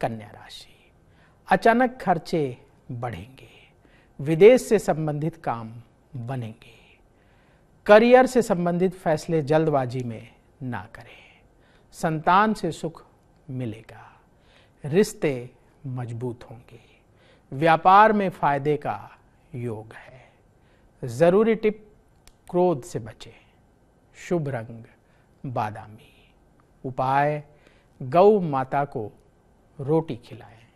कन्या राशि अचानक खर्चे बढ़ेंगे विदेश से संबंधित काम बनेंगे करियर से संबंधित फैसले जल्दबाजी में ना करें संतान से सुख मिलेगा रिश्ते मजबूत होंगे व्यापार में फायदे का योग है ज़रूरी टिप क्रोध से बचें शुभ रंग बादामी उपाय गौ माता को रोटी खिलाएं